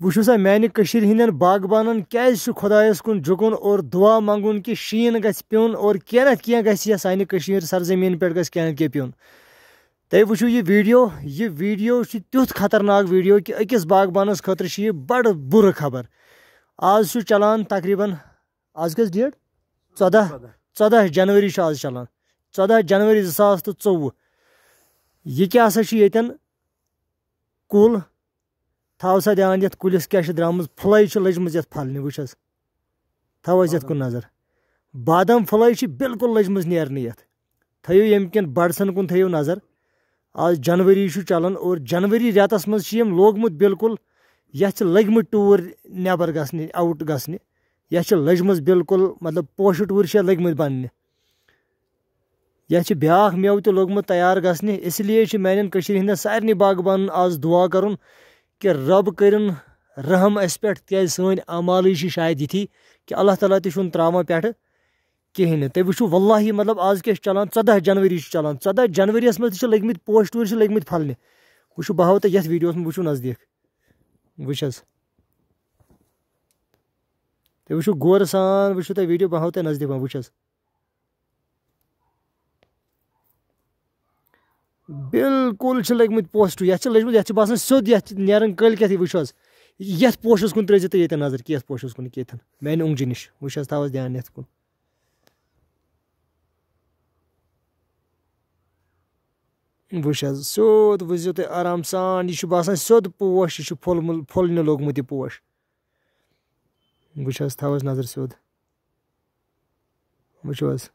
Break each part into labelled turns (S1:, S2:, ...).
S1: وجو سا میانہ کشیر ہند باغبان کیاز خداس کن جکن اور دعا منگن کہ شین گھس پیون اور کی کی گھس سانہ کشیر سرزمین پہ گھس کی پیون تھی وچھو یہ ویڈیو یہ ویڈیو تیت خطرناک ویڈیو کہ اکس باغبانس خاطر یہ بڑ بر خبر آز چلان تقریباً آز کس ڈیٹ چودہ چودہ جنوری آز چلان چودہ جنوی زاس تو ٹوہ یہ کہا کل تھاو سا دھیان یتھ کلس کیا درام پھلائی لجم پھلنہ وچ تہوس یتھ کن نظر بادام پھلائی بالکل لجم نیرنے یتھ تھو یم کن بڑسن کن تھو ن آج جنوری چلان اور انوری رتس من سے لوگ مت بالکل ھور نبر گوٹ گسنہ یہ لجم بالکل مطلب پوشہ ٹور یتھ بیاایا مو تہ لوگ مت تیار گھنہ اے میان کش ہند سارے باغبان آز دعا کر کہ رب کرن رحم اس پہ تیز سن آعالیش شاید یہ کہ اللہ تعالیٰ تن پہ کہین تھی وچو تلہ مطلب آز کیا چلان ژدہ جنوری چلان چودہ جنوریس من تشمت پوش ٹور لگ مت پھلے واقعہ ویڈیوس من وچو نزدیک وچ تھی وچو غور سان وچو ویڈیو بہو بہاؤ نزدیک وچ بالکل لگ مت پوسٹ یا لجمہ یا سواد ناکت ویس پوشن کن ترجیح تھینس پوشن کنتھن میانجی نیش و تع دین و تُہۍ آرام سان یہِ چھُ باسان سیوٚد پوش یہِ چھُ پھلنے لوگ لوٚگمُت یہِ پوش وٕچھ حظ تھاو حظ نظر سیوٚد سود حظ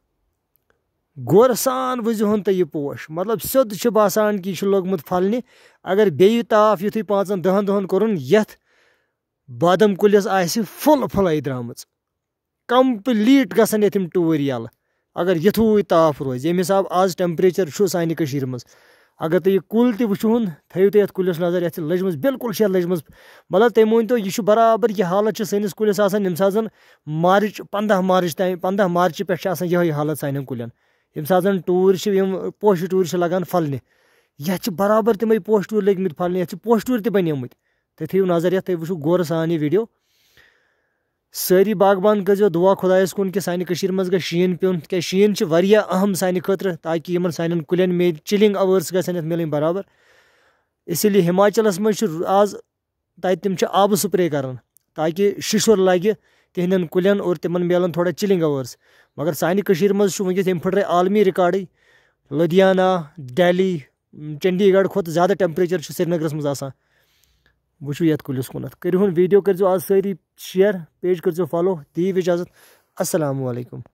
S1: غور سان وزہ تھی یہِ پوش مطلب سیوٚد چھُ باسان کہِ یہِ چھُ لوٚگمُت پھلنے اگر بیٚیہِ تاپھ یُتھُے پانٛژَن دَہَن دۄہَن کوٚرُن یَتھ بادَم کُلِس آسہِ فُل پھٕلَے درٛامٕژ کَمپٕلیٖٹ گژھن کمپلٹ یِم ٹوٗرۍ یَلہٕ اگر یِتھُے تاپھ روزِ ییٚمہِ حِساب آز ٹٮ۪مپریچَر چھُ سانہِ کٔشیٖرِ منٛز اگر تُہۍ یہِ کُل تہِ تل تھٲیِو تُہۍ یَتھ کُلِس نظر یَتھ لٔجمٕژ بِلکُل چھِ یَتھ لٔجمٕژ مطلب مگر تم یہِ چھُ برابر یہِ حالت چھِ سٲنِس کُلِس آسان ییٚمہِ ساتہٕ زَن مارٕچ پنٛداہ مارٕچ تام پنٛداہ مارچہِ پٮ۪ٹھ چھِ آسان یِہوٚے حالت سانٮ۪ن کُلٮ۪ن یم سات زن ٹور پوشہ ٹور لگان پھلنہ یا برابر تمے پوش ٹور لھلے یا پوش ٹور تنی مت تھی تیو نظر یہ وچو غور سان یہ ویڈیو سیری باغبان کرو دعا خداس کن کہ منگ گی شون کہ شین اہم سانہ خطر تاکہ ان سان کلین میل چلنگ اوئرس گھر مل برابر اسی لیے ہماچلس مجھ آج تم آب سپرے کران تاکہ ششر لگ تہندین کلین اور تمن ملان تھوڑا چلنگ اوزرس مگر سانہ کش مز ونکس ایم پھٹ عالمی ریکارڈے لدھیانہ دہلی چندی گڑھ کھت زیادہ ٹمپریچر سری نگرس نگر منسا وی کلس کنت کر ویڈیو کرو آج ساری شیر پیج کرو فالو دجازت السلام علیکم